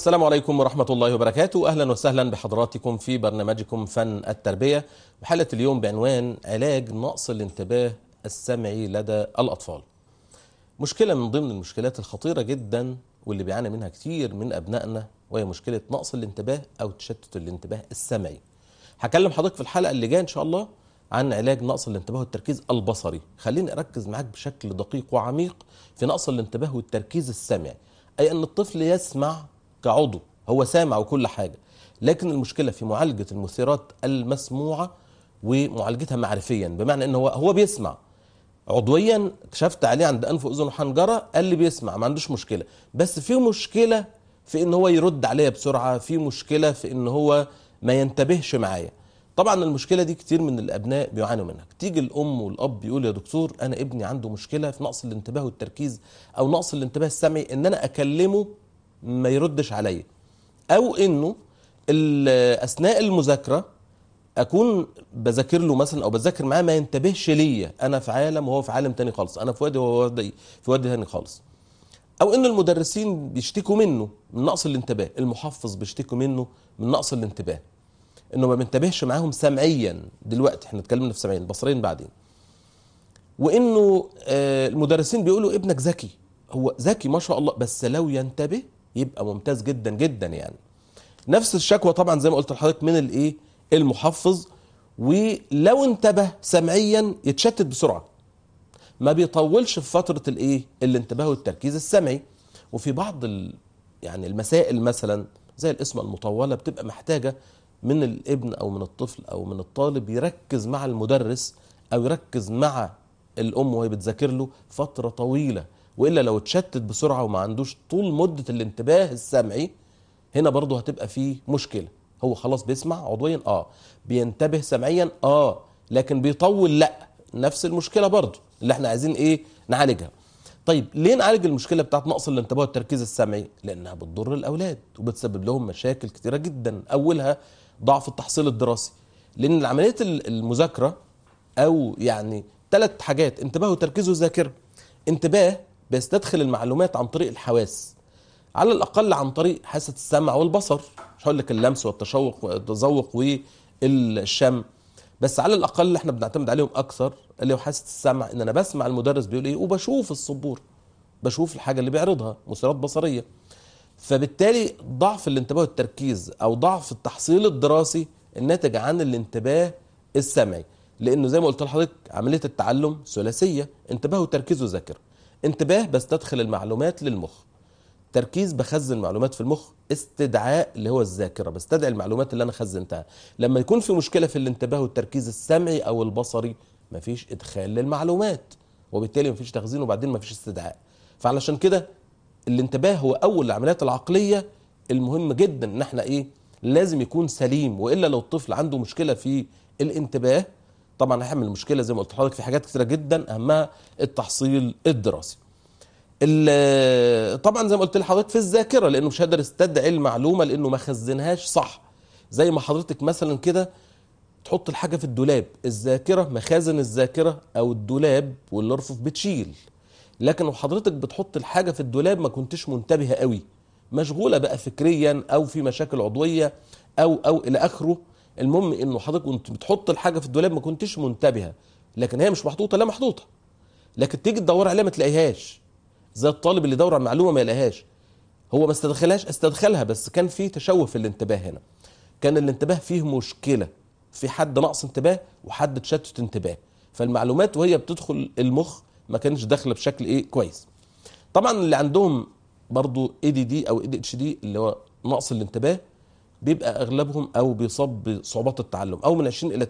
السلام عليكم ورحمة الله وبركاته أهلا وسهلا بحضراتكم في برنامجكم فن التربية وحلقة اليوم بعنوان علاج نقص الانتباه السمعي لدى الأطفال مشكلة من ضمن المشكلات الخطيرة جدا واللي بيعاني منها كتير من أبنائنا وهي مشكلة نقص الانتباه أو تشتت الانتباه السمعي هكلم حضرتك في الحلقة اللي جاية إن شاء الله عن علاج نقص الانتباه والتركيز البصري خليني أركز معاك بشكل دقيق وعميق في نقص الانتباه والتركيز السمعي أي أن الطفل يسمع كعضو هو سامع وكل حاجة لكن المشكلة في معالجة المثيرات المسموعة ومعالجتها معرفيا بمعنى ان هو هو بيسمع عضويا كشفت عليه عند انف واذن وحنجره قال لي بيسمع ما عندوش مشكله بس في مشكله في ان هو يرد عليا بسرعه في مشكله في ان هو ما ينتبهش معايا طبعا المشكله دي كتير من الابناء بيعانوا منها تيجي الام والاب يقول يا دكتور انا ابني عنده مشكله في نقص الانتباه والتركيز او نقص الانتباه السمعي ان انا اكلمه ما يردش عليا او انه اثناء المذاكره اكون بذاكر له مثلا او بذاكر معاه ما ينتبهش ليا انا في عالم وهو في عالم تاني خالص انا في وادي وهو في وادي تاني خالص او ان المدرسين بيشتكوا منه من نقص الانتباه المحفظ بيشتكوا منه من نقص الانتباه انه ما بينتبهش معاهم سمعيا دلوقتي احنا اتكلمنا في سمعين بصرين بعدين وانه آه، المدرسين بيقولوا ابنك ذكي هو ذكي ما شاء الله بس لو ينتبه يبقى ممتاز جدا جدا يعني نفس الشكوى طبعا زي ما قلت لحضرتك من الايه المحفظ ولو انتبه سمعيا يتشتت بسرعه ما بيطولش في فتره الايه الانتباه والتركيز السمعي وفي بعض ال... يعني المسائل مثلا زي الاسم المطوله بتبقى محتاجه من الابن او من الطفل او من الطالب يركز مع المدرس او يركز مع الام وهي بتذاكر له فتره طويله والا لو اتشتت بسرعه وما عندوش طول مده الانتباه السمعي هنا برضه هتبقى فيه مشكله هو خلاص بيسمع عضويا اه بينتبه سمعيا اه لكن بيطول لا نفس المشكله برضه اللي احنا عايزين ايه نعالجها طيب ليه نعالج المشكله بتاعت نقص الانتباه والتركيز السمعي لانها بتضر الاولاد وبتسبب لهم مشاكل كتيره جدا اولها ضعف التحصيل الدراسي لان عمليه المذاكره او يعني ثلاث حاجات انتباه وتركيز وذاكره انتباه بيستدخل المعلومات عن طريق الحواس على الاقل عن طريق حاسه السمع والبصر مش هقول لك اللمس والتشوق والتذوق والشم بس على الاقل احنا بنعتمد عليهم اكثر اللي هو حاسه السمع ان انا بسمع المدرس بيقول ايه وبشوف السبور بشوف الحاجه اللي بيعرضها مسيرات بصريه فبالتالي ضعف الانتباه والتركيز او ضعف التحصيل الدراسي الناتج عن الانتباه السمعي لانه زي ما قلت لحضرتك عمليه التعلم ثلاثيه انتباه وتركيز وذاكره انتباه بستدخل المعلومات للمخ تركيز بخزن معلومات في المخ استدعاء اللي هو الذاكره بستدعي المعلومات اللي انا خزنتها لما يكون في مشكله في الانتباه والتركيز السمعي او البصري مفيش ادخال للمعلومات وبالتالي مفيش تخزين وبعدين مفيش استدعاء فعلشان كده الانتباه هو اول العمليات العقليه المهمه جدا ان احنا ايه لازم يكون سليم والا لو الطفل عنده مشكله في الانتباه طبعا هيحمل مشكله زي ما قلت لحضرتك في حاجات كثيره جدا اهمها التحصيل الدراسي طبعا زي ما قلت لحضرتك في الذاكره لانه مش قادر يستدعي المعلومه لانه ما خزنهاش صح زي ما حضرتك مثلا كده تحط الحاجه في الدولاب الذاكره مخازن الذاكره او الدولاب والرفوف بتشيل لكن لو حضرتك بتحط الحاجه في الدولاب ما كنتش منتبهه قوي مشغوله بقى فكريا او في مشاكل عضويه او او الى اخره المهم انه حضرتك كنت بتحط الحاجه في الدولاب ما كنتش منتبهه لكن هي مش محطوطه لا محطوطه لكن تيجي تدور عليها ما تلاقيهاش زي الطالب اللي دور على معلومه ما يلاقيهاش هو ما استدخلهاش استدخلها بس كان في تشوه في الانتباه هنا كان الانتباه فيه مشكله في حد نقص انتباه وحد تشتت انتباه فالمعلومات وهي بتدخل المخ ما كانتش داخله بشكل ايه كويس طبعا اللي عندهم برضو اي دي دي او اي دي اتش دي اللي هو نقص الانتباه بيبقى اغلبهم او بيصاب بصعوبات التعلم او من 20 الى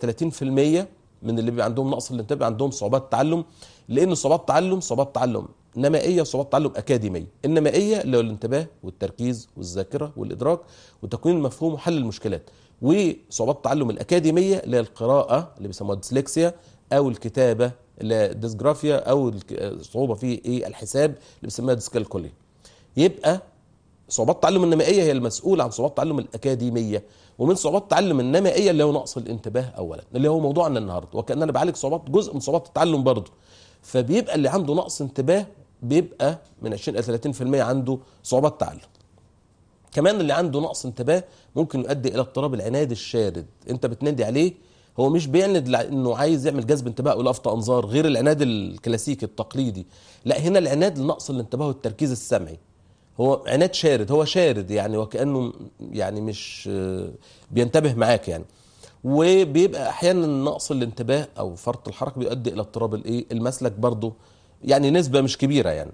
30% من اللي بيبقى عندهم نقص الانتباه بيبقى عندهم صعوبات تعلم لان صعوبات تعلم صعوبات تعلم نمائيه وصعوبات تعلم اكاديميه النمائيه اللي هو الانتباه والتركيز والذاكره والادراك وتكوين المفهوم وحل المشكلات وصعوبات التعلم الاكاديميه اللي هي القراءه اللي بيسموها ديسلكسيا او الكتابه اللي او الصعوبه في ايه الحساب اللي بيسموها ديسكالكوليا يبقى صعوبات التعلم النمائيه هي المسؤوله عن صعوبات التعلم الاكاديميه ومن صعوبات التعلم النمائيه اللي هو نقص الانتباه اولا اللي هو موضوعنا النهارده وكان انا بعالج صعوبات جزء من صعوبات التعلم برضه فبيبقى اللي عنده نقص انتباه بيبقى من 20 الى 30% عنده صعوبات تعلم كمان اللي عنده نقص انتباه ممكن يؤدي الى اضطراب العناد الشارد انت بتنادي عليه هو مش بيعند لانه عايز يعمل جذب انتباه او لفت انظار غير العناد الكلاسيكي التقليدي لا هنا العناد لنقص الانتباه والتركيز السمعي هو عناد شارد هو شارد يعني وكانه يعني مش آه، بينتبه معاك يعني وبيبقى احيانا نقص الانتباه او فرط الحركه بيؤدي الى اضطراب الايه المسلك برضه يعني نسبه مش كبيره يعني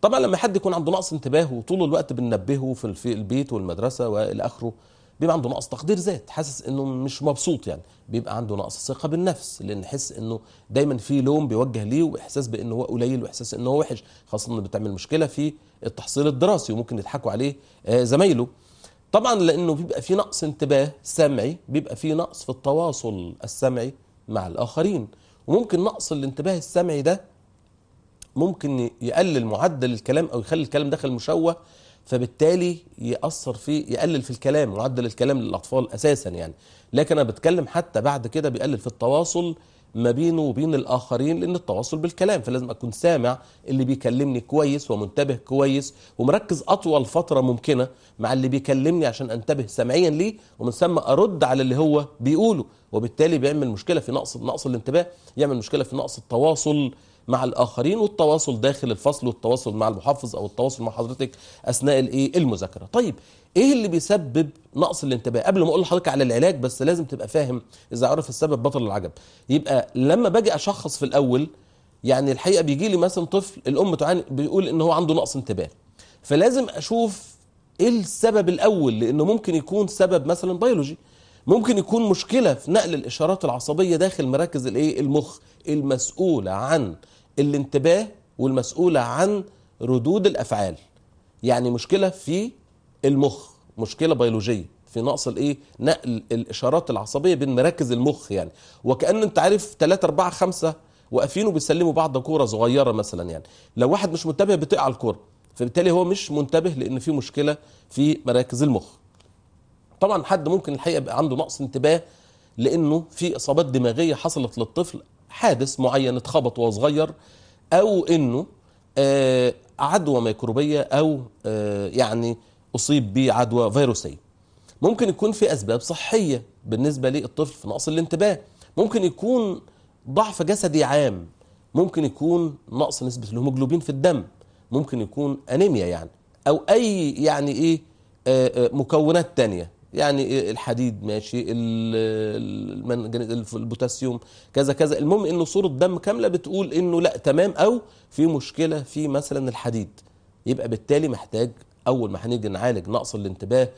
طبعا لما حد يكون عنده نقص انتباه وطول الوقت بننبهه في البيت والمدرسه والى اخره بيبقى عنده نقص تقدير ذات حاسس انه مش مبسوط يعني بيبقى عنده نقص ثقه بالنفس لان حس انه دايما في لوم بيوجه ليه واحساس بان هو قليل واحساس ان هو وحش خاصه انه بتعمل مشكله في التحصيل الدراسي وممكن يضحكوا عليه آه، زمايله طبعا لانه بيبقى في نقص انتباه سمعي بيبقى في نقص في التواصل السمعي مع الاخرين وممكن نقص الانتباه السمعي ده ممكن يقلل معدل الكلام او يخلي الكلام داخل مشوه فبالتالي ياثر في يقلل في الكلام معدل الكلام للاطفال اساسا يعني لكن انا بتكلم حتى بعد كده بيقلل في التواصل ما بينه وبين الاخرين لان التواصل بالكلام فلازم اكون سامع اللي بيكلمني كويس ومنتبه كويس ومركز اطول فتره ممكنه مع اللي بيكلمني عشان انتبه سمعيا ليه ومن ثم ارد على اللي هو بيقوله وبالتالي بيعمل مشكله في نقص نقص الانتباه يعمل مشكله في نقص التواصل مع الاخرين والتواصل داخل الفصل والتواصل مع المحفظ او التواصل مع حضرتك اثناء الايه المذاكره طيب ايه اللي بيسبب نقص الانتباه قبل ما اقول لحضرتك على العلاج بس لازم تبقى فاهم اذا عرف السبب بطل العجب يبقى لما باجي اشخص في الاول يعني الحقيقه بيجي لي مثلا طفل الام تعاني بيقول ان هو عنده نقص انتباه فلازم اشوف ايه السبب الاول لانه ممكن يكون سبب مثلا بيولوجي ممكن يكون مشكله في نقل الاشارات العصبيه داخل مراكز الايه المخ المسؤوله عن الانتباه والمسؤولة عن ردود الأفعال يعني مشكلة في المخ مشكلة بيولوجية في نقص الايه نقل الاشارات العصبيه بين مراكز المخ يعني وكان انت عارف 3 4 5 واقفين وبيسلموا بعض كوره صغيره مثلا يعني لو واحد مش منتبه بتقع الكوره فبالتالي هو مش منتبه لان في مشكله في مراكز المخ طبعا حد ممكن الحقيقه يبقى عنده نقص انتباه لانه في اصابات دماغيه حصلت للطفل حادث معين اتخبط وهو صغير او انه آه، عدوى ميكروبيه او آه، يعني اصيب بعدوى فيروسيه ممكن يكون في اسباب صحيه بالنسبه للطفل في نقص الانتباه ممكن يكون ضعف جسدي عام ممكن يكون نقص نسبه الهيموجلوبين في الدم ممكن يكون انيميا يعني او اي يعني ايه آه، مكونات تانية يعني إيه الحديد ماشي البوتاسيوم كذا كذا المهم ان صوره دم كامله بتقول انه لا تمام او في مشكله في مثلا الحديد يبقى بالتالي محتاج اول ما هنيجي نعالج نقص الانتباه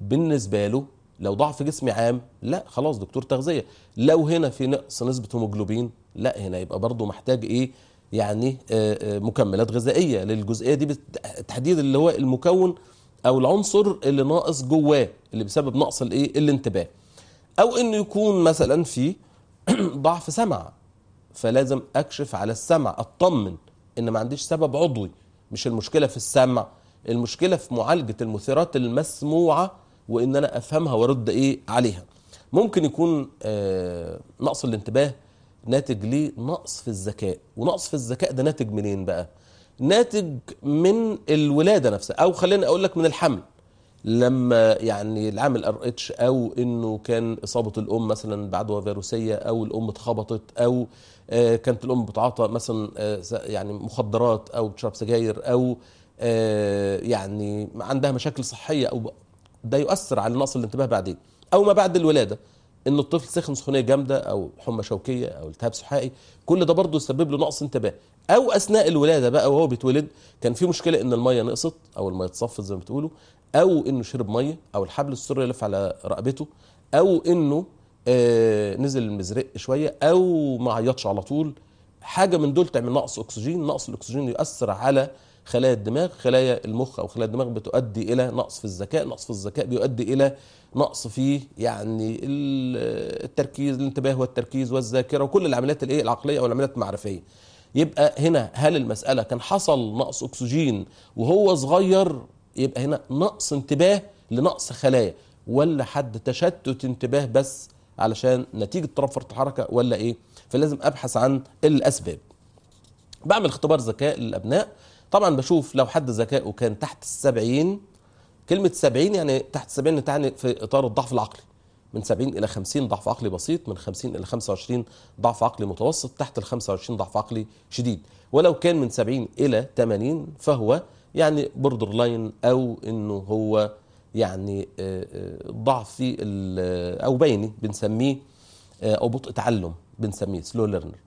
بالنسبه له لو ضعف جسمي عام لا خلاص دكتور تغذيه لو هنا في نقص نسبه هيموجلوبين لا هنا يبقى برضه محتاج ايه يعني آه، آه، مكملات غذائيه للجزئيه دي تحديد اللي هو المكون او العنصر اللي ناقص جواه اللي بسبب نقص الايه الانتباه او انه يكون مثلا في ضعف سمع فلازم اكشف على السمع اطمن ان ما عنديش سبب عضوي مش المشكله في السمع المشكله في معالجه المثيرات المسموعه وان انا افهمها وارد ايه عليها ممكن يكون آه نقص الانتباه ناتج لنقص في الذكاء ونقص في الذكاء ده ناتج منين بقى ناتج من الولاده نفسها او خليني اقول لك من الحمل لما يعني العامل ار اتش او انه كان اصابه الام مثلا بعدوى فيروسيه او الام اتخبطت او آه، كانت الام بتعاطى مثلا آه، يعني مخدرات او بتشرب سجاير او آه، يعني عندها مشاكل صحيه او ده يؤثر على نقص الانتباه بعدين او ما بعد الولاده ان الطفل سخن سخونيه جامده او حمى شوكيه او التهاب سحائي كل ده برضه يسبب له نقص انتباه او اثناء الولاده بقى وهو بيتولد كان في مشكله ان الميه نقصت او الميه اتصفت زي ما بتقولوا او انه شرب ميه او الحبل السري لف على رقبته او انه آه نزل المزرق شويه او ما عيطش على طول حاجه من دول تعمل نقص اكسجين نقص الاكسجين يؤثر على خلايا الدماغ خلايا المخ او خلايا الدماغ بتؤدي الى نقص في الذكاء نقص في الذكاء بيؤدي الى نقص في يعني التركيز الانتباه والتركيز والذاكره وكل العمليات الايه العقليه او العمليات المعرفيه يبقى هنا هل المساله كان حصل نقص اكسجين وهو صغير يبقى هنا نقص انتباه لنقص خلايا ولا حد تشتت انتباه بس علشان نتيجه اضطراب فرط الحركه ولا ايه فلازم ابحث عن الاسباب بعمل اختبار ذكاء للابناء طبعا بشوف لو حد ذكائه كان تحت السبعين كلمة سبعين يعني تحت سبعين تعني في إطار الضعف العقلي من 70 إلى 50 ضعف عقلي بسيط من 50 إلى 25 ضعف عقلي متوسط تحت ال 25 ضعف عقلي شديد ولو كان من 70 إلى 80 فهو يعني بوردر لاين أو أنه هو يعني آه، آه، ضعفي آه، أو بيني بنسميه أو بطء تعلم بنسميه سلو ليرنر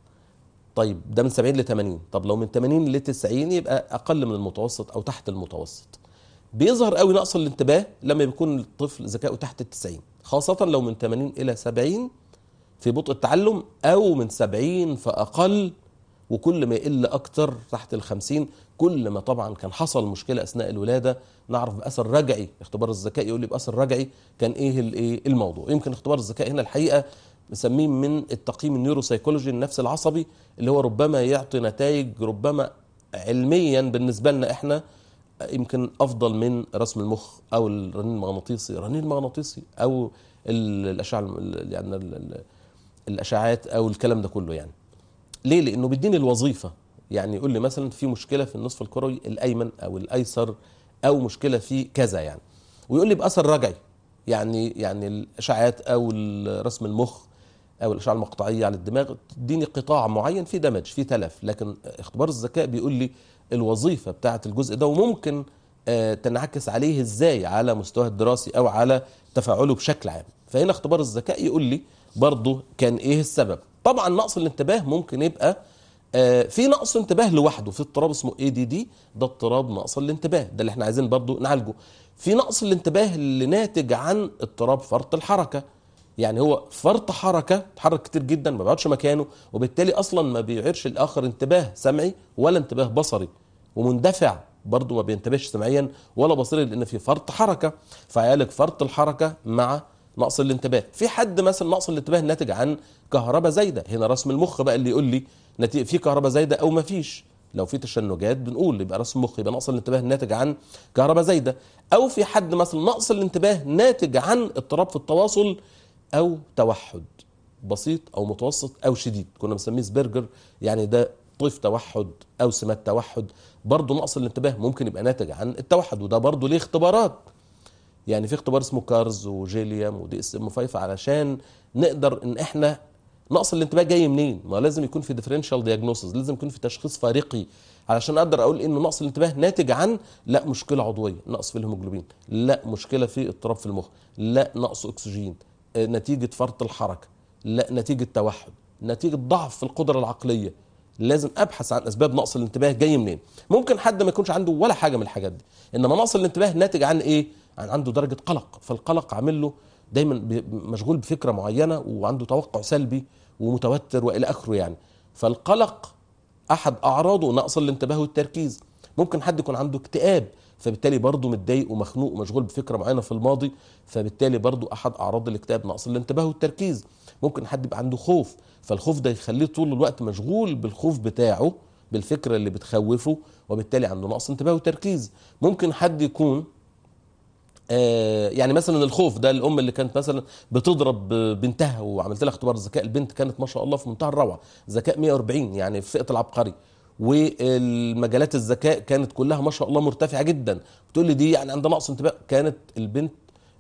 طيب ده من 70 ل 80 طب لو من 80 ل 90 يبقى اقل من المتوسط او تحت المتوسط بيظهر قوي نقص الانتباه لما بيكون الطفل ذكائه تحت ال 90 خاصة لو من 80 إلى 70 في بطء التعلم أو من 70 فأقل وكل ما يقل أكتر تحت ال 50 كل ما طبعا كان حصل مشكلة أثناء الولادة نعرف بأثر رجعي اختبار الذكاء يقول لي بأثر رجعي كان إيه الإيه الموضوع يمكن اختبار الذكاء هنا الحقيقة مسميه من التقييم النيوروسايكولوجي النفس العصبي اللي هو ربما يعطي نتائج ربما علميا بالنسبه لنا احنا يمكن افضل من رسم المخ او الرنين المغناطيسي الرنين المغناطيسي او الاشعه يعني الاشعاعات او الكلام ده كله يعني ليه لانه بيديني الوظيفه يعني يقول لي مثلا في مشكله في النصف الكروي الايمن او الايسر او مشكله في كذا يعني ويقول لي باثر رجعي يعني يعني الاشعاعات او رسم المخ او الاشعه المقطعيه على الدماغ تديني قطاع معين في دمج في تلف لكن اختبار الذكاء بيقول لي الوظيفه بتاعه الجزء ده وممكن آه، تنعكس عليه ازاي على مستواه الدراسي او على تفاعله بشكل عام فهنا اختبار الذكاء يقول لي برضه كان ايه السبب طبعا نقص الانتباه ممكن يبقى آه، في نقص انتباه لوحده في اضطراب اسمه اي دي دي ده اضطراب نقص الانتباه ده اللي احنا عايزين برضه نعالجه في نقص الانتباه اللي ناتج عن اضطراب فرط الحركه يعني هو فرط حركه تحرك كتير جدا ما بيقعدش مكانه وبالتالي اصلا ما بيعيرش الاخر انتباه سمعي ولا انتباه بصري ومندفع برضه ما بينتبهش سمعيا ولا بصري لان في فرط حركه فيعالج فرط الحركه مع نقص الانتباه في حد مثلا نقص الانتباه ناتج عن كهرباء زايده هنا رسم المخ بقى اللي يقول لي نتيجه في كهرباء زايده او ما فيش لو في تشنجات بنقول يبقى رسم مخ يبقى نقص الانتباه ناتج عن كهرباء زايده او في حد مثلا نقص الانتباه ناتج عن اضطراب في التواصل او توحد بسيط او متوسط او شديد كنا بنسميه سبرجر يعني ده طيف توحد او سمات توحد برضه نقص الانتباه ممكن يبقى ناتج عن التوحد وده برضه ليه اختبارات يعني في اختبار اسمه كارز وجيليام ودي اس ام 5 علشان نقدر ان احنا نقص الانتباه جاي منين ما لازم يكون في ديفرنشال دياجنوستس لازم يكون في تشخيص فارقي علشان اقدر اقول انه نقص الانتباه ناتج عن لا مشكله عضويه نقص في الهيموجلوبين لا مشكله في اضطراب في المخ لا نقص اكسجين نتيجة فرط الحركة لا نتيجة توحد نتيجة ضعف في القدرة العقلية لازم ابحث عن اسباب نقص الانتباه جاي منين ممكن حد ما يكونش عنده ولا حاجه من الحاجات دي انما نقص الانتباه ناتج عن ايه عن عنده درجه قلق فالقلق عامل له دايما مشغول بفكره معينه وعنده توقع سلبي ومتوتر والى اخره يعني فالقلق احد اعراضه نقص الانتباه والتركيز ممكن حد يكون عنده اكتئاب فبالتالي برضه متضايق ومخنوق ومشغول بفكره معينه في الماضي فبالتالي برضه احد اعراض الاكتئاب نقص الانتباه والتركيز ممكن حد يبقى عنده خوف فالخوف ده يخليه طول الوقت مشغول بالخوف بتاعه بالفكره اللي بتخوفه وبالتالي عنده نقص انتباه وتركيز ممكن حد يكون آه يعني مثلا الخوف ده الام اللي كانت مثلا بتضرب بنتها وعملت لها اختبار الذكاء البنت كانت ما شاء الله في منتهى الروعه ذكاء 140 يعني في فئه العبقري والمجالات الذكاء كانت كلها ما شاء الله مرتفعه جدا بتقول لي دي يعني عندها نقص انتباه كانت البنت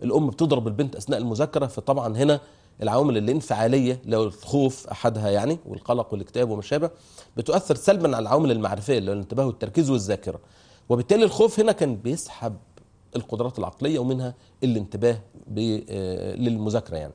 الام بتضرب البنت اثناء المذاكره فطبعا هنا العوامل الانفعاليه لو الخوف احدها يعني والقلق والاكتئاب وما شابه بتؤثر سلبا على العوامل المعرفيه اللي هو الانتباه والتركيز والذاكره وبالتالي الخوف هنا كان بيسحب القدرات العقليه ومنها الانتباه آه، للمذاكره يعني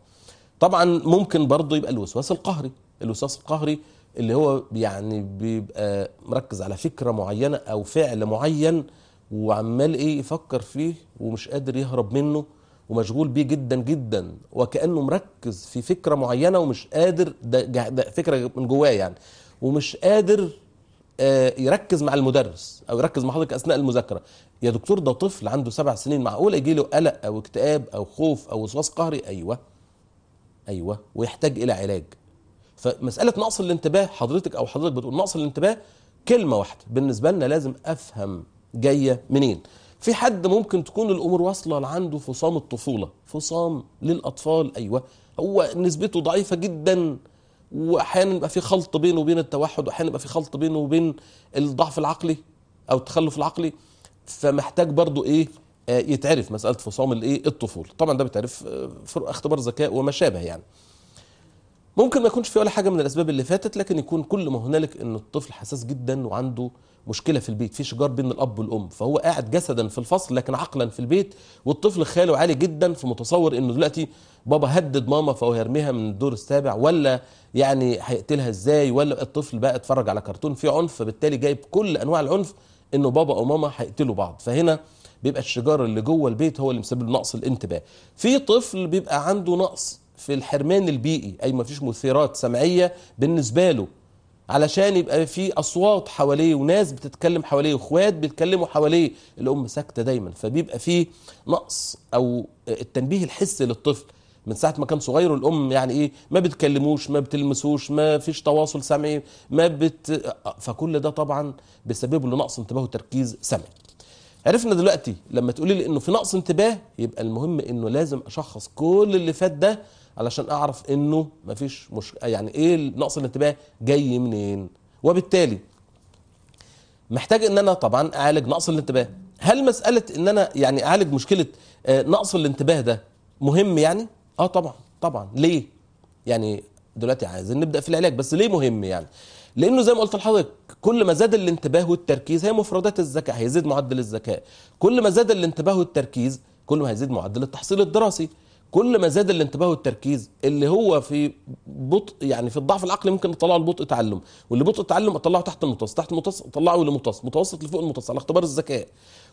طبعا ممكن برضه يبقى الوسواس القهري الوسواس القهري اللي هو يعني بيبقى مركز على فكره معينه او فعل معين وعمال ايه يفكر فيه ومش قادر يهرب منه ومشغول بيه جدا جدا وكانه مركز في فكره معينه ومش قادر ده, ده فكره من جواه يعني ومش قادر آه يركز مع المدرس او يركز مع حضرتك اثناء المذاكره يا دكتور ده طفل عنده سبع سنين معقول يجي له قلق او اكتئاب او خوف او وسواس قهري ايوه ايوه ويحتاج الى علاج فمساله نقص الانتباه حضرتك او حضرتك بتقول نقص الانتباه كلمه واحده بالنسبه لنا لازم افهم جايه منين في حد ممكن تكون الامور واصله لعنده فصام الطفوله فصام للاطفال ايوه هو نسبته ضعيفه جدا واحيانا يبقى في خلط بينه وبين التوحد واحيانا يبقى في خلط بينه وبين الضعف العقلي او التخلف العقلي فمحتاج برضو ايه آه، يتعرف مساله فصام الايه الطفوله طبعا ده بيتعرف آه، في اختبار ذكاء وما شابه يعني ممكن ما يكونش في ولا حاجه من الاسباب اللي فاتت لكن يكون كل ما هنالك ان الطفل حساس جدا وعنده مشكله في البيت في شجار بين الاب والام فهو قاعد جسدا في الفصل لكن عقلا في البيت والطفل خياله عالي جدا فمتصور انه دلوقتي بابا هدد ماما فهو هيرميها من الدور السابع ولا يعني هيقتلها ازاي ولا الطفل بقى اتفرج على كرتون فيه عنف فبالتالي جايب كل انواع العنف انه بابا او ماما هيقتلوا بعض فهنا بيبقى الشجار اللي جوه البيت هو اللي مسبب نقص الانتباه في طفل بيبقى عنده نقص في الحرمان البيئي أي ما فيش مثيرات سمعية بالنسبة له علشان يبقى في أصوات حواليه وناس بتتكلم حواليه وإخوات بيتكلموا حواليه الأم ساكتة دايما فبيبقى في نقص أو التنبيه الحسي للطفل من ساعه ما كان صغير الام يعني ايه ما بتكلموش ما بتلمسوش ما فيش تواصل سمعي ما بت فكل ده طبعا بسبب له نقص انتباه وتركيز سمعي عرفنا دلوقتي لما تقولي لي انه في نقص انتباه يبقى المهم انه لازم اشخص كل اللي فات ده علشان اعرف انه مفيش مش يعني ايه نقص الانتباه جاي منين وبالتالي محتاج ان انا طبعا اعالج نقص الانتباه هل مساله ان انا يعني اعالج مشكله آه، نقص الانتباه ده مهم يعني اه طبعا طبعا ليه يعني دلوقتي عايزين نبدا في العلاج بس ليه مهم يعني لانه زي ما قلت لحضرتك كل ما زاد الانتباه والتركيز هي مفردات الذكاء هيزيد معدل الذكاء كل ما زاد الانتباه والتركيز كل ما هيزيد معدل التحصيل الدراسي كل ما زاد الانتباه والتركيز اللي هو في بطء يعني في الضعف العقلي ممكن نطلعه لبطء تعلم واللي بطء تعلم اطلعه تحت المتوسط تحت المتوسط اطلعه لمتوسط متوسط لفوق المتوسط على اختبار الذكاء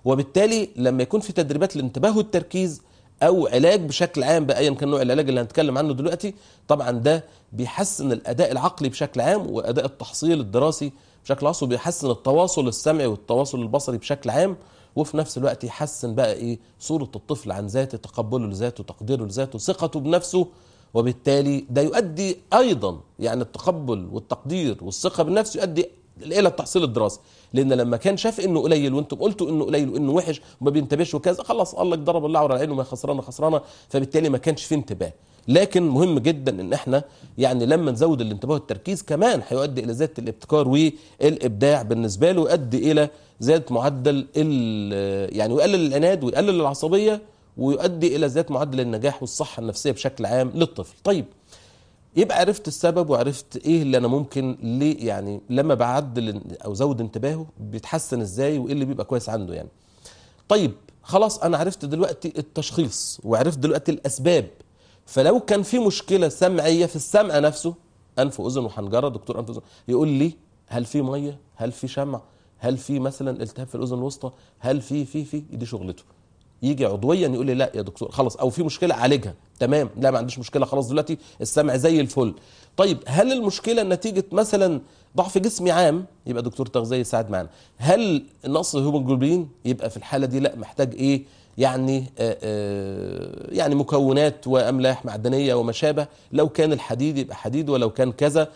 وبالتالي لما يكون في تدريبات للانتباه والتركيز او علاج بشكل عام بايا كان نوع العلاج اللي هنتكلم عنه دلوقتي طبعا ده بيحسن الاداء العقلي بشكل عام واداء التحصيل الدراسي بشكل عام وبيحسن التواصل السمعي والتواصل البصري بشكل عام وفي نفس الوقت يحسن بقى ايه صوره الطفل عن ذاته تقبله لذاته تقديره لذاته ثقته بنفسه وبالتالي ده يؤدي ايضا يعني التقبل والتقدير والثقه بالنفس يؤدي الى التحصيل الدراسي لان لما كان شاف انه قليل وانتم قلتوا انه قليل وانه وحش وما بينتبهش وكذا خلاص قال لك ضرب الله على عينه ما خسرانه خسرانه فبالتالي ما كانش في انتباه لكن مهم جدا ان احنا يعني لما نزود الانتباه والتركيز كمان هيؤدي الى زياده الابتكار والابداع بالنسبه له يؤدي الى زياده معدل يعني ويقلل العناد ويقلل العصبيه ويؤدي الى زياده معدل النجاح والصحه النفسيه بشكل عام للطفل طيب يبقى عرفت السبب وعرفت ايه اللي انا ممكن ليه يعني لما بعدل او زود انتباهه بيتحسن ازاي وايه اللي بيبقى كويس عنده يعني طيب خلاص انا عرفت دلوقتي التشخيص وعرفت دلوقتي الاسباب فلو كان في مشكله سمعيه في السمع نفسه انف واذن وحنجره دكتور انف واذن يقول لي هل في ميه هل في شمع هل في مثلا التهاب في الاذن الوسطى هل في في في دي شغلته يجي عضويا يقول لي لا يا دكتور خلاص او في مشكله عالجها تمام لا ما عنديش مشكله خلاص دلوقتي السمع زي الفل طيب هل المشكله نتيجه مثلا ضعف جسمي عام يبقى دكتور تغذيه يساعد معانا هل نقص الهيموجلوبين يبقى في الحاله دي لا محتاج ايه يعني آه، آه، يعني مكونات واملاح معدنيه وما شابه لو كان الحديد يبقى حديد ولو كان كذا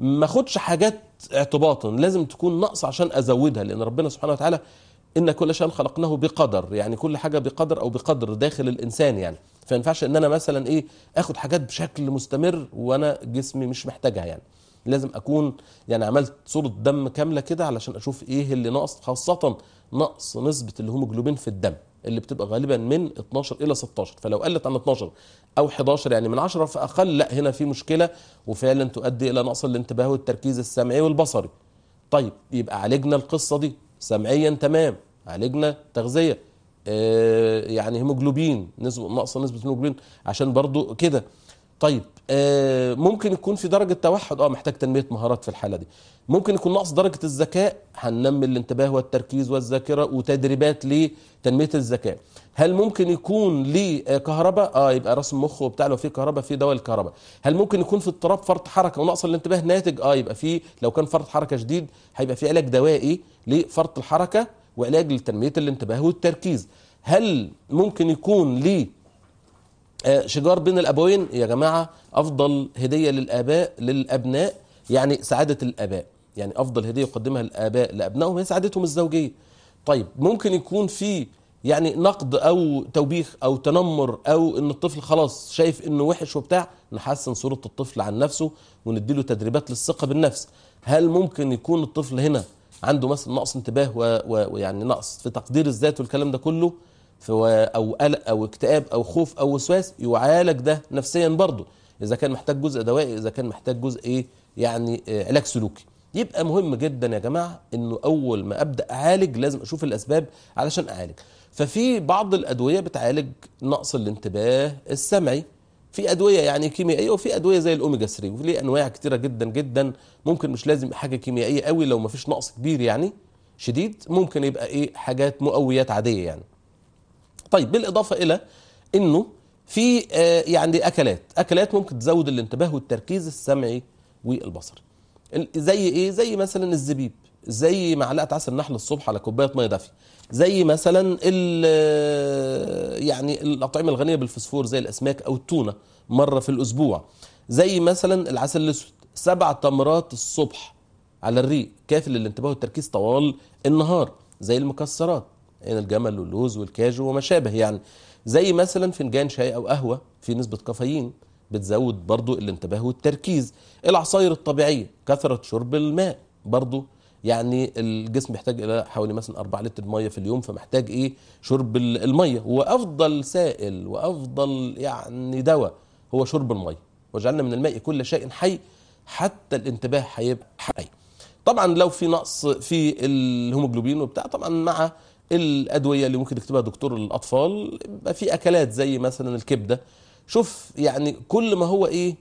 ما اخدش حاجات اعتباطا لازم تكون نقص عشان ازودها لان ربنا سبحانه وتعالى ان كل شيء خلقناه بقدر يعني كل حاجه بقدر او بقدر داخل الانسان يعني فما ينفعش ان انا مثلا ايه اخد حاجات بشكل مستمر وانا جسمي مش محتاجها يعني لازم اكون يعني عملت صوره دم كامله كده علشان اشوف ايه اللي ناقص خاصه نقص نسبه الهيموجلوبين في الدم اللي بتبقى غالبا من 12 الى 16 فلو قلت عن 12 او 11 يعني من 10 فاقل لا هنا في مشكله وفعلا تؤدي الى نقص الانتباه والتركيز السمعي والبصري طيب يبقى عالجنا القصه دي سمعيا تمام عالجنا تغذيه آه، يعني هيموجلوبين نسبه نقص نسبه هيموجلوبين عشان برضو كده طيب آه، ممكن يكون في درجه توحد اه محتاج تنميه مهارات في الحاله دي ممكن يكون نقص درجه الذكاء هننمي الانتباه والتركيز والذاكره وتدريبات لتنميه الذكاء هل ممكن يكون ليه آه، كهرباء اه يبقى رسم مخ وبتاع لو في كهرباء في دواء الكهرباء هل ممكن يكون في اضطراب فرط حركه ونقص الانتباه ناتج اه يبقى في لو كان فرط حركه شديد هيبقى في علاج دوائي لفرط الحركه وعلاج لتنميه الانتباه والتركيز هل ممكن يكون ليه آه، شجار بين الابوين يا جماعه افضل هديه للاباء للابناء يعني سعاده الاباء يعني افضل هديه يقدمها الاباء لابنائهم هي سعادتهم الزوجيه طيب ممكن يكون في يعني نقد او توبيخ او تنمر او ان الطفل خلاص شايف انه وحش وبتاع نحسن صوره الطفل عن نفسه ونديله تدريبات للثقه بالنفس هل ممكن يكون الطفل هنا عنده مثلا نقص انتباه ويعني نقص في تقدير الذات والكلام ده كله في او قلق او اكتئاب او خوف او وسواس يعالج ده نفسيا برضه اذا كان محتاج جزء دوائي اذا كان محتاج جزء ايه يعني آه، علاج سلوكي يبقى مهم جدا يا جماعه انه اول ما ابدا اعالج لازم اشوف الاسباب علشان اعالج ففي بعض الادويه بتعالج نقص الانتباه السمعي في ادويه يعني كيميائيه وفي ادويه زي الاوميجا 3 وفي انواع كتيره جدا جدا ممكن مش لازم حاجه كيميائيه قوي لو ما فيش نقص كبير يعني شديد ممكن يبقى ايه حاجات مقويات عاديه يعني طيب بالاضافه الى انه في آه، يعني اكلات اكلات ممكن تزود الانتباه والتركيز السمعي والبصري زي ايه زي مثلا الزبيب زي معلقه عسل نحل الصبح على كوبايه ميه دافيه زي مثلا آه، يعني الاطعمه الغنيه بالفسفور زي الاسماك او التونه مره في الاسبوع زي مثلا العسل الاسود سبع تمرات الصبح على الريق كافي للانتباه والتركيز طوال النهار زي المكسرات هنا الجمل واللوز والكاجو وما شابه يعني زي مثلا فنجان شاي او قهوه في نسبه كافيين بتزود برضو الانتباه والتركيز العصاير الطبيعيه كثره شرب الماء برضو يعني الجسم بيحتاج الى حوالي مثلا 4 لتر ميه في اليوم فمحتاج ايه شرب الميه وافضل سائل وافضل يعني دواء هو شرب الميه وجعلنا من الماء كل شيء حي حتى الانتباه هيبقى حي طبعا لو في نقص في الهيموجلوبين وبتاع طبعا مع الادويه اللي ممكن يكتبها دكتور الاطفال يبقى في اكلات زي مثلا الكبده شوف يعني كل ما هو ايه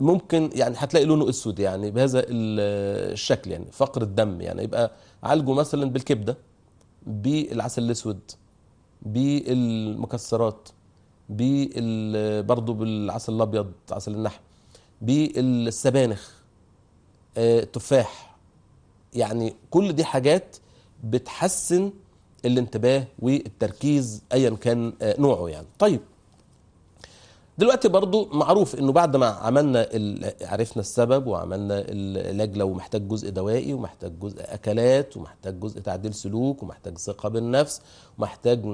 ممكن يعني هتلاقي لونه اسود يعني بهذا الشكل يعني فقر الدم يعني يبقى عالجه مثلا بالكبده بالعسل الاسود بالمكسرات بال برضه بالعسل الابيض عسل النحل بالسبانخ آه، التفاح يعني كل دي حاجات بتحسن الانتباه والتركيز ايا كان آه، نوعه يعني طيب دلوقتي برضو معروف انه بعد ما عملنا عرفنا السبب وعملنا العلاج لو محتاج جزء دوائي ومحتاج جزء اكلات ومحتاج جزء تعديل سلوك ومحتاج ثقه بالنفس ومحتاج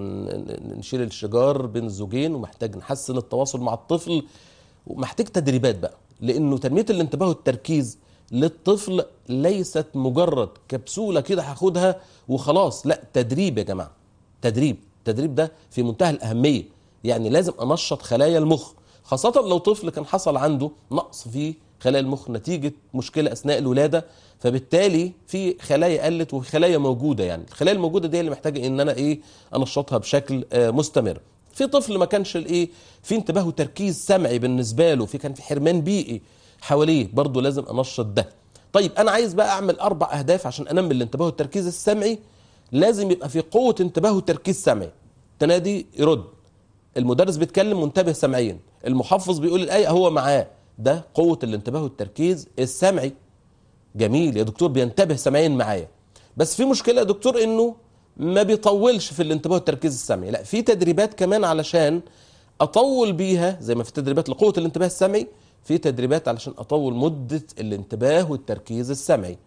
نشيل الشجار بين الزوجين ومحتاج نحسن التواصل مع الطفل ومحتاج تدريبات بقى لانه تنميه الانتباه والتركيز للطفل ليست مجرد كبسوله كده هاخدها وخلاص لا تدريب يا جماعه تدريب التدريب ده في منتهى الاهميه يعني لازم انشط خلايا المخ خاصه لو طفل كان حصل عنده نقص في خلايا المخ نتيجه مشكله اثناء الولاده فبالتالي في خلايا قلت وخلايا موجوده يعني الخلايا الموجوده دي اللي محتاجه ان انا ايه انشطها بشكل آه، مستمر في طفل ما كانش الايه في انتباه وتركيز سمعي بالنسبه له في كان في حرمان بيئي حواليه برضه لازم انشط ده طيب انا عايز بقى اعمل اربع اهداف عشان انمي الانتباه والتركيز السمعي لازم يبقى في قوه انتباه وتركيز سمعي تنادي يرد المدرس بيتكلم منتبه سمعيا المحفظ بيقول الايه هو معاه ده قوه الانتباه والتركيز السمعي جميل يا دكتور بينتبه سمعيا معايا بس في مشكله يا دكتور انه ما بيطولش في الانتباه والتركيز السمعي لا في تدريبات كمان علشان اطول بيها زي ما في تدريبات لقوه الانتباه السمعي في تدريبات علشان اطول مده الانتباه والتركيز السمعي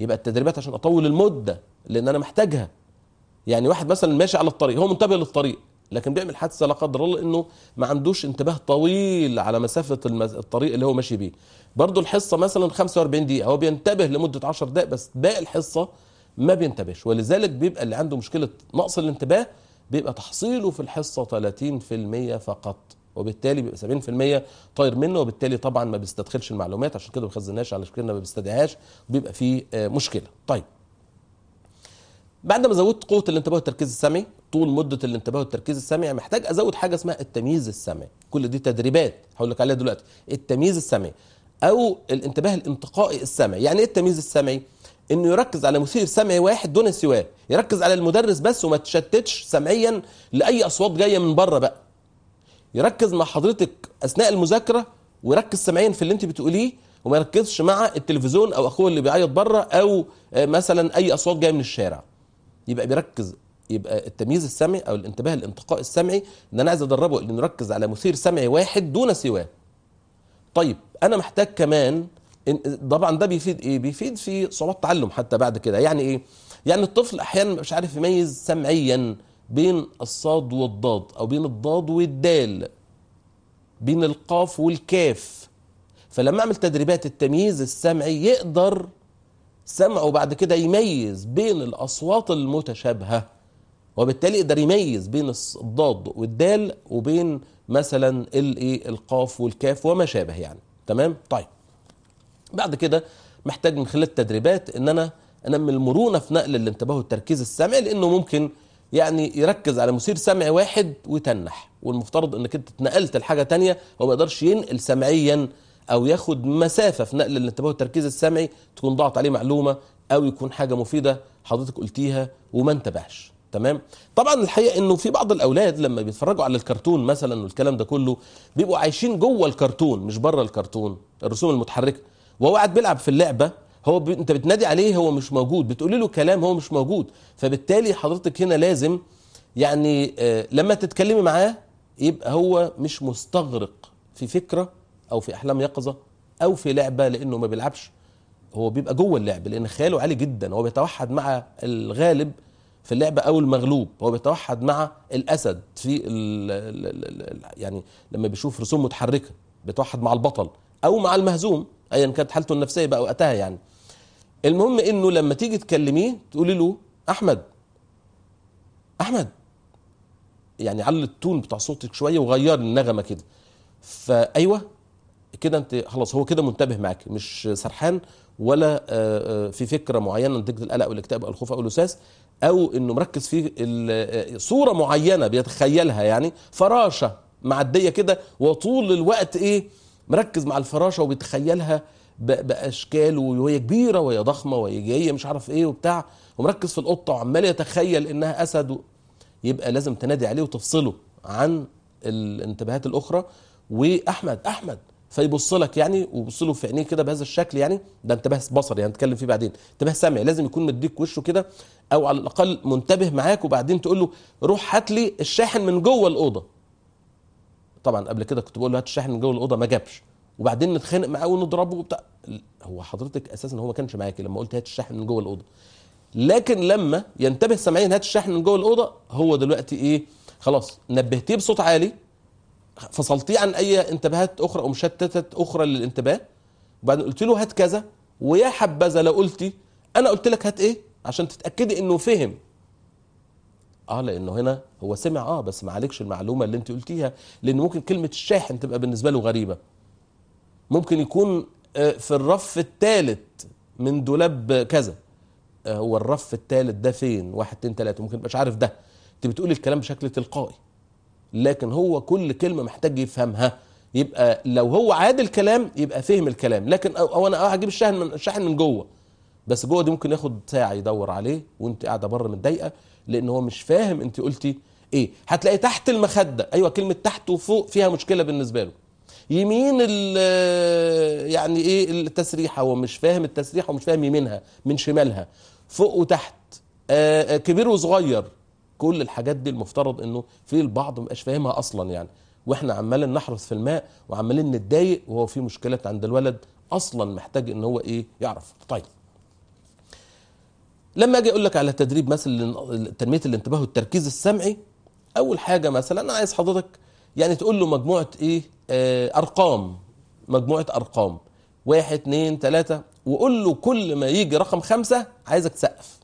يبقى التدريبات عشان اطول المده لان انا محتاجها يعني واحد مثلا ماشي على الطريق هو منتبه للطريق لكن بيعمل حادثه لا قدر الله انه ما عندوش انتباه طويل على مسافه الطريق اللي هو ماشي بيه برضه الحصه مثلا 45 دقيقه هو بينتبه لمده 10 دقائق بس باقي الحصه ما بينتبهش ولذلك بيبقى اللي عنده مشكله نقص الانتباه بيبقى تحصيله في الحصه 30% فقط وبالتالي بيبقى 70% طاير منه وبالتالي طبعا ما بيستدخلش المعلومات عشان كده ما بيخزنهاش علشان كده ما بيستدعيهاش بيبقى فيه آه، مشكله طيب بعد ما زودت قوه الانتباه والتركيز السمعي طول مده الانتباه والتركيز السمعي يعني محتاج ازود حاجه اسمها التمييز السمعي كل دي تدريبات هقول لك عليها دلوقتي التمييز السمعي او الانتباه الانتقائي السمعي يعني ايه التمييز السمعي انه يركز على مثير سمعي واحد دون سواه يركز على المدرس بس وما تشتتش سمعيا لاي اصوات جايه من بره بقى يركز مع حضرتك اثناء المذاكره ويركز سمعيا في اللي انت بتقوليه وما يركزش مع التلفزيون او اخوه اللي بيعيط بره او آه، مثلا اي اصوات جايه من الشارع يبقى بيركز يبقى التمييز السمعي او الانتباه الانتقاء السمعي ان انا عايز ادربه انه نركز على مثير سمعي واحد دون سواه طيب انا محتاج كمان طبعا ده بيفيد ايه بيفيد في صعوبات تعلم حتى بعد كده يعني ايه يعني الطفل احيانا مش عارف يميز سمعيا بين الصاد والضاد او بين الضاد والدال بين القاف والكاف فلما اعمل تدريبات التمييز السمعي يقدر سمعه بعد كده يميز بين الاصوات المتشابهه وبالتالي يقدر يميز بين الضاد والدال وبين مثلا الايه القاف والكاف وما شابه يعني تمام طيب بعد كده محتاج من خلال التدريبات ان انا انمي المرونه في نقل الانتباه والتركيز السمعي لانه ممكن يعني يركز على مثير سمعي واحد ويتنح والمفترض انك انت اتنقلت لحاجه تانية هو ما يقدرش ينقل سمعيا او ياخد مسافه في نقل الانتباه والتركيز السمعي تكون ضاعت عليه معلومه او يكون حاجه مفيده حضرتك قلتيها وما انتبهش تمام طبعا الحقيقه انه في بعض الاولاد لما بيتفرجوا على الكرتون مثلا والكلام ده كله بيبقوا عايشين جوه الكرتون مش بره الكرتون الرسوم المتحركه وهو قاعد بيلعب في اللعبه هو ب... انت بتنادي عليه هو مش موجود بتقول له كلام هو مش موجود فبالتالي حضرتك هنا لازم يعني آه، لما تتكلمي معاه يبقى هو مش مستغرق في فكره او في احلام يقظه او في لعبه لانه ما بيلعبش هو بيبقى جوه اللعب لان خياله عالي جدا هو بيتوحد مع الغالب في اللعبه او المغلوب هو بيتوحد مع الاسد في الـ الـ الـ الـ يعني لما بيشوف رسوم متحركه بيتوحد مع البطل او مع المهزوم ايا كانت حالته النفسيه بقى وقتها يعني المهم انه لما تيجي تكلميه تقولي له احمد احمد يعني علي التون بتاع صوتك شويه وغير النغمه كده فايوه كده انت خلاص هو كده منتبه معاك مش سرحان ولا آه، آه، في فكره معينه نتيجه القلق والاكتئاب او الخوف او الوسواس او انه مركز في آه، صوره معينه بيتخيلها يعني فراشه معديه كده وطول الوقت ايه مركز مع الفراشه وبيتخيلها باشكال وهي كبيره وهي ضخمه وهي جايه مش عارف ايه وبتاع ومركز في القطه وعمال يتخيل انها اسد يبقى لازم تنادي عليه وتفصله عن الانتباهات الاخرى واحمد احمد فيبص لك يعني ويبص له في عينيه كده بهذا الشكل يعني ده انتباه بصري يعني هنتكلم فيه بعدين انتباه سمعي لازم يكون مديك وشه كده او على الاقل منتبه معاك وبعدين تقول له روح هات لي الشاحن من جوه الاوضه طبعا قبل كده كنت بقول له هات الشاحن من جوه الاوضه ما جابش وبعدين نتخانق معاه ونضربه وبتاع هو حضرتك اساسا هو ما كانش معاكي لما قلت هات الشحن من جوه الاوضه لكن لما ينتبه سمعيا هات الشحن من جوه الاوضه هو دلوقتي ايه خلاص نبهتيه بصوت عالي فصلتيه عن اي انتباهات اخرى او مشتتات اخرى للانتباه وبعدين قلت له هات كذا ويا حبذا لو قلتي انا قلت لك هات ايه عشان تتاكدي انه فهم اه لانه هنا هو سمع اه بس ما عليكش المعلومه اللي انت قلتيها لان ممكن كلمه الشاحن تبقى بالنسبه له غريبه ممكن يكون آه، في الرف الثالث من دولاب كذا آه، هو الرف الثالث ده فين واحد اتنين تلاته ممكن مش عارف ده انت بتقولي الكلام بشكل تلقائي لكن هو كل كلمه محتاج يفهمها يبقى لو هو عاد الكلام يبقى فهم الكلام لكن او, أو انا هجيب الشاحن من الشاحن من جوه بس جوه دي ممكن ياخد ساعه يدور عليه وانت قاعده بره متضايقه لان هو مش فاهم انت قلتي ايه هتلاقي تحت المخده ايوه كلمه تحت وفوق فيها مشكله بالنسبه له يمين يعني ايه التسريحه هو مش فاهم التسريحه ومش فاهم يمينها من شمالها فوق وتحت آه، آه، كبير وصغير كل الحاجات دي المفترض انه في البعض مبقاش فاهمها اصلا يعني واحنا عمالين نحرص في الماء وعمالين نتضايق وهو في مشكلات عند الولد اصلا محتاج ان هو ايه يعرف طيب لما اجي اقول لك على تدريب مثلا تنميه الانتباه والتركيز السمعي اول حاجه مثلا انا عايز حضرتك يعني تقول له مجموعه ايه آه، ارقام مجموعه ارقام واحد اثنين ثلاثة وقول له كل ما يجي رقم خمسه عايزك تسقف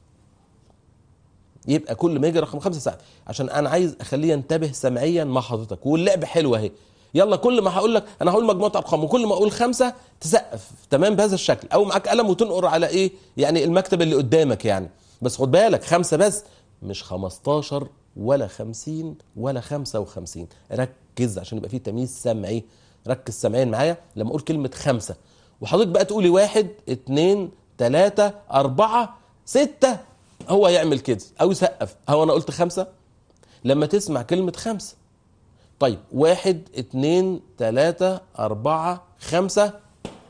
يبقى كل ما يجي رقم خمسه سقف عشان انا عايز اخليه ينتبه سمعيا مع حضرتك واللعبه حلوه اهي يلا كل ما هقول لك انا هقول مجموعه ارقام وكل ما اقول خمسه تسقف تمام بهذا الشكل او معاك قلم وتنقر على ايه يعني المكتب اللي قدامك يعني بس خد بالك خمسه بس مش 15 ولا 50 ولا 55 ركز ركز عشان يبقى فيه تمييز سمعي ركز سمعيا معايا لما اقول كلمه خمسه وحضرتك بقى تقولي واحد اتنين تلاته اربعه سته هو يعمل كده او يسقف هو انا قلت خمسه لما تسمع كلمه خمسه طيب واحد اتنين تلاته اربعه خمسه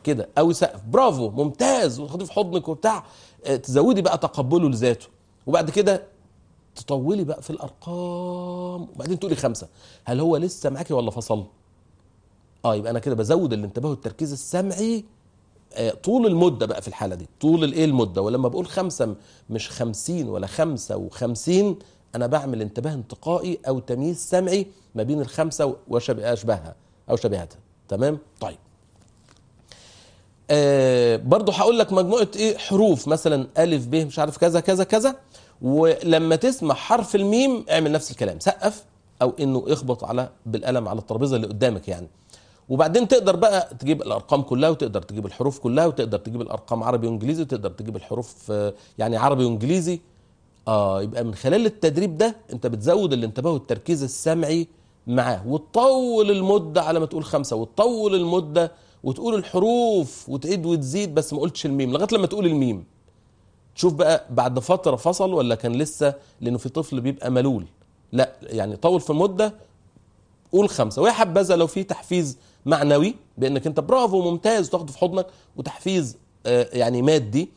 كده او يسقف برافو ممتاز وتاخديه في حضنك وبتاع آه، تزودي بقى تقبله لذاته وبعد كده تطولي بقى في الارقام وبعدين تقولي خمسه هل هو لسه معاكي ولا فصل اه يبقى انا كده بزود الانتباه والتركيز السمعي آه، طول المدة بقى في الحالة دي طول الايه المدة ولما بقول خمسة مش خمسين ولا خمسة وخمسين انا بعمل انتباه انتقائي او تمييز سمعي ما بين الخمسة وشبهها او شبيهتها تمام طيب آه برضو هقول لك مجموعة ايه حروف مثلا الف ب مش عارف كذا كذا كذا ولما تسمع حرف الميم اعمل نفس الكلام سقف او انه اخبط على بالقلم على الترابيزه اللي قدامك يعني وبعدين تقدر بقى تجيب الارقام كلها وتقدر تجيب الحروف كلها وتقدر تجيب الارقام عربي وانجليزي وتقدر تجيب الحروف آه، يعني عربي وانجليزي اه يبقى من خلال التدريب ده انت بتزود الانتباه والتركيز السمعي معاه وتطول المده على ما تقول خمسه وتطول المده وتقول الحروف وتعيد وتزيد بس ما قلتش الميم لغايه لما تقول الميم تشوف بقى بعد فتره فصل ولا كان لسه لانه في طفل بيبقى ملول لا يعني طول في مده قول خمسه وهي حبذا لو في تحفيز معنوي بانك انت برافو ممتاز تاخده في حضنك وتحفيز آه، يعني مادي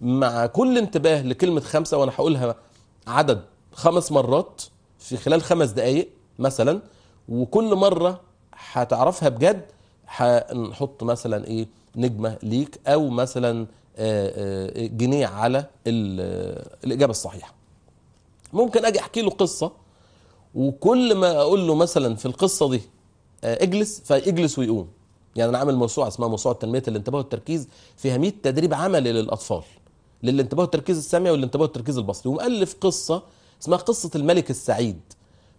مع كل انتباه لكلمه خمسه وانا هقولها عدد خمس مرات في خلال خمس دقائق مثلا وكل مره هتعرفها بجد هنحط مثلا ايه نجمه ليك او مثلا جنيه على الاجابه الصحيحه ممكن اجي احكي له قصه وكل ما اقول له مثلا في القصه دي آه، اجلس فيجلس ويقوم يعني انا عامل موسوعه اسمها موسوعه تنميه الانتباه والتركيز فيها 100 تدريب عملي للاطفال للانتباه والتركيز السمعي والانتباه والتركيز البصري ومؤلف قصه اسمها قصه الملك السعيد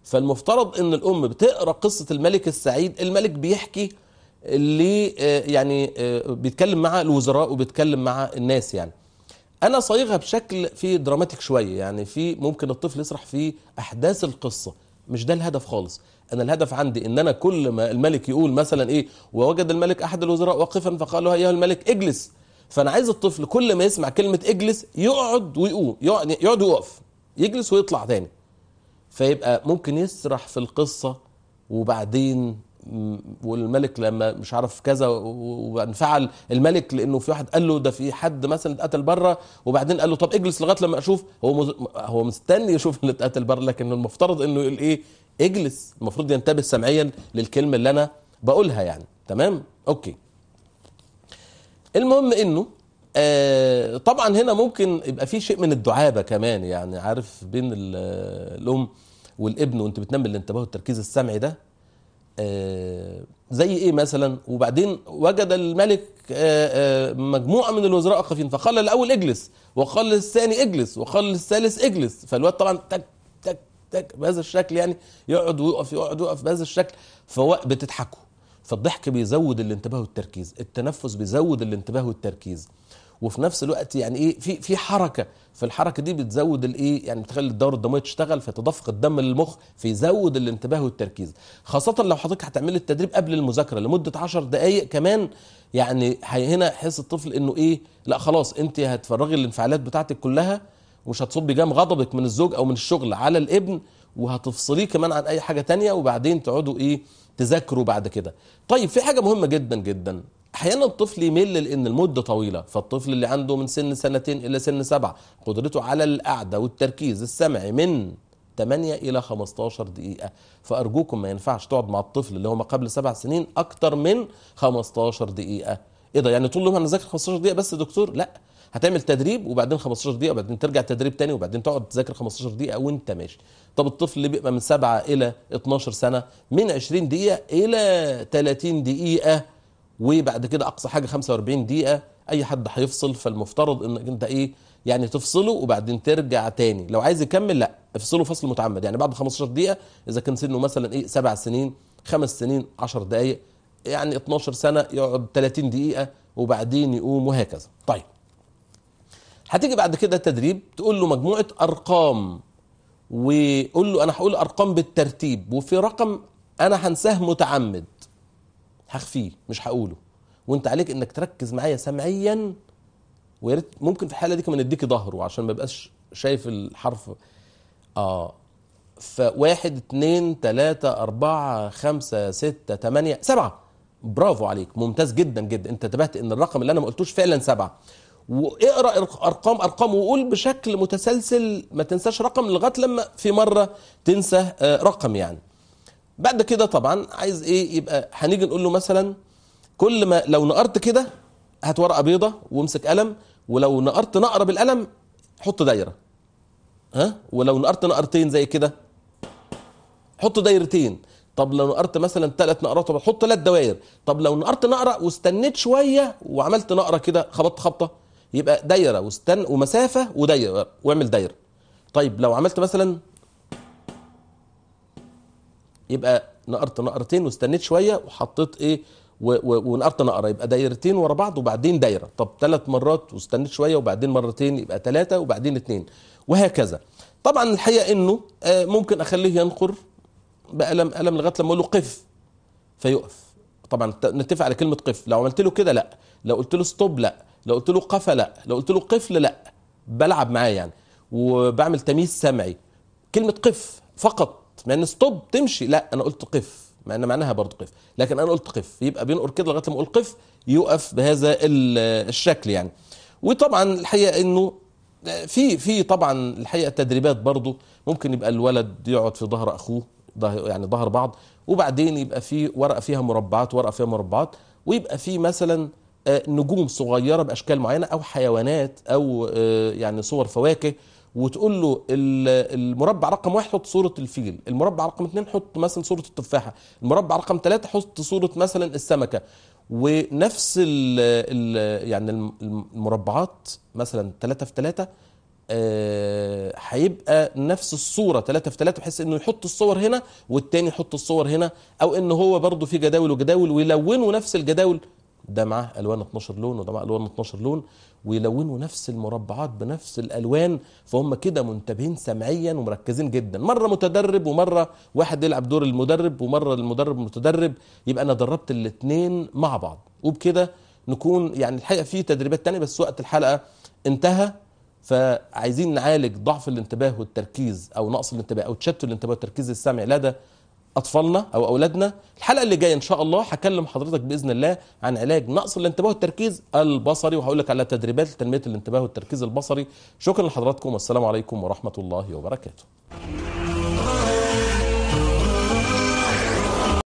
فالمفترض ان الام بتقرا قصه الملك السعيد الملك بيحكي اللي آه، يعني آه، بيتكلم مع الوزراء وبيتكلم مع الناس يعني انا صايغها بشكل في دراماتيك شويه يعني في ممكن الطفل يسرح في احداث القصه مش ده الهدف خالص انا الهدف عندي ان انا كل ما الملك يقول مثلا ايه ووجد الملك احد الوزراء واقفا فقال له ايها الملك اجلس فانا عايز الطفل كل ما يسمع كلمه اجلس يقعد ويقوم يقعد ويقف يجلس ويطلع تاني فيبقى ممكن يسرح في القصه وبعدين والملك لما مش عارف كذا وانفعل الملك لانه في واحد قال له ده في حد مثلا اتقتل بره وبعدين قال له طب اجلس لغايه لما اشوف هو هو مستني يشوف اللي اتقتل بره لكن المفترض انه يقول ايه اجلس المفروض ينتبه سمعيا للكلمه اللي انا بقولها يعني تمام اوكي المهم انه آه طبعا هنا ممكن يبقى في شيء من الدعابه كمان يعني عارف بين الام والابن وانت بتنمي الانتباه والتركيز السمعي ده آه، زي ايه مثلا وبعدين وجد الملك آه، آه، مجموعه من الوزراء واقفين فقال الاول اجلس وقال للثاني اجلس وقال للثالث اجلس فالواد طبعا تك تك تك بهذا الشكل يعني يقعد ويقف يقعد ويقف بهذا الشكل فبتضحكوا فالضحك بيزود الانتباه والتركيز التنفس بيزود الانتباه والتركيز وفي نفس الوقت يعني ايه في في حركه فالحركه دي بتزود الايه يعني بتخلي الدوره الدمويه تشتغل فيتدفق الدم للمخ فيزود الانتباه والتركيز خاصه لو حضرتك هتعملي التدريب قبل المذاكره لمده 10 دقائق كمان يعني هنا حس الطفل انه ايه لا خلاص انت هتفرغي الانفعالات بتاعتك كلها ومش هتصبي جام غضبك من الزوج او من الشغل على الابن وهتفصليه كمان عن اي حاجه تانية وبعدين تقعدوا ايه تذاكروا بعد كده طيب في حاجه مهمه جدا جدا احيانا الطفل يميل لان المده طويله فالطفل اللي عنده من سن سنتين الى سن سبعه قدرته على القعده والتركيز السمعي من 8 الى 15 دقيقه فارجوكم ما ينفعش تقعد مع الطفل اللي هو ما قبل سبع سنين اكتر من 15 دقيقه ايه ده يعني طول اليوم هنذاكر 15 دقيقه بس يا دكتور لا هتعمل تدريب وبعدين 15 دقيقه وبعدين ترجع تدريب تاني وبعدين تقعد تذاكر 15 دقيقه وانت ماشي طب الطفل اللي بيبقى من 7 الى 12 سنه من 20 دقيقه الى 30 دقيقه وبعد كده اقصى حاجه 45 دقيقه اي حد هيفصل فالمفترض انك انت ايه يعني تفصله وبعدين ترجع تاني لو عايز يكمل لا افصله فصل متعمد يعني بعد 15 دقيقه اذا كان سنه مثلا ايه سبع سنين خمس سنين 10 دقائق يعني 12 سنه يقعد 30 دقيقه وبعدين يقوم وهكذا طيب هتيجي بعد كده التدريب تقول له مجموعه ارقام وقول له انا هقول ارقام بالترتيب وفي رقم انا هنساه متعمد هخفيه مش هقوله وانت عليك انك تركز معايا سمعيا ويا ريت ممكن في الحاله دي كمان اديكي ظهره عشان ما بقاش شايف الحرف اه فواحد اثنين ثلاثة أربعة خمسة ستة ثمانية سبعة برافو عليك ممتاز جدا جدا انت انتبهت ان الرقم اللي انا ما قلتوش فعلا سبعة واقرا ارقام ارقام وقول بشكل متسلسل ما تنساش رقم لغايه لما في مره تنسى آه، رقم يعني بعد كده طبعا عايز ايه يبقى هنيجي نقول له مثلا كل ما لو نقرت كده هات ورقه بيضه وامسك قلم ولو نقرت نقره بالقلم حط دايره ها ولو نقرت نقرتين زي كده حط دايرتين طب لو نقرت مثلا ثلاث نقرات حط ثلاث دواير طب لو نقرت نقره واستنيت شويه وعملت نقره كده خبطت خبطه يبقى دايره واستن ومسافه ودايره واعمل دايره طيب لو عملت مثلا يبقى نقرت نقرتين واستنيت شويه وحطيت ايه ونقرت نقره يبقى دايرتين ورا بعض وبعدين دايره طب ثلاث مرات واستنيت شويه وبعدين مرتين يبقى ثلاثه وبعدين اثنين وهكذا طبعا الحقيقه انه آه، ممكن اخليه ينقر بقلم قلم لغايه لما اقول له قف فيقف طبعا نتفق على كلمه قف لو عملت له كده لا لو قلت له ستوب لا لو قلت له قف لا لو قلت له قفل لا بلعب معاه يعني وبعمل تمييز سمعي كلمه قف فقط ما ستوب تمشي لا انا قلت قف مع ان معناها برضه قف لكن انا قلت قف يبقى بينقر كده لغايه لما اقول قف يقف بهذا الشكل يعني وطبعا الحقيقه انه آه، في في طبعا الحقيقه تدريبات برضه ممكن يبقى الولد يقعد في ظهر اخوه يعني ظهر بعض وبعدين يبقى في ورقه فيها مربعات ورقه فيها مربعات ويبقى في مثلا آه، نجوم صغيره باشكال معينه او حيوانات او آه، يعني صور فواكه وتقول له المربع رقم واحد حط صوره الفيل، المربع رقم اثنين حط مثلا صوره التفاحه، المربع رقم ثلاثه حط صوره مثلا السمكه، ونفس الـ الـ يعني المربعات مثلا ثلاثه في ثلاثه آه، هيبقى نفس الصوره ثلاثه في ثلاثه بحيث انه يحط الصور هنا والتاني يحط الصور هنا او ان هو برضه في جداول وجداول ويلونوا نفس الجداول ده معاه الوان 12 لون وده معاه الوان 12 لون ويلونوا نفس المربعات بنفس الالوان فهم كده منتبهين سمعيا ومركزين جدا مره متدرب ومره واحد يلعب دور المدرب ومره المدرب متدرب يبقى انا دربت الاثنين مع بعض وبكده نكون يعني الحقيقه في تدريبات تانية بس وقت الحلقه انتهى فعايزين نعالج ضعف الانتباه والتركيز او نقص الانتباه او تشتت الانتباه والتركيز السمعي لدى اطفالنا او اولادنا الحلقه اللي جايه ان شاء الله هكلم حضرتك باذن الله عن علاج نقص الانتباه والتركيز البصري وهقول لك على تدريبات لتنميه الانتباه والتركيز البصري شكرا لحضراتكم والسلام عليكم ورحمه الله وبركاته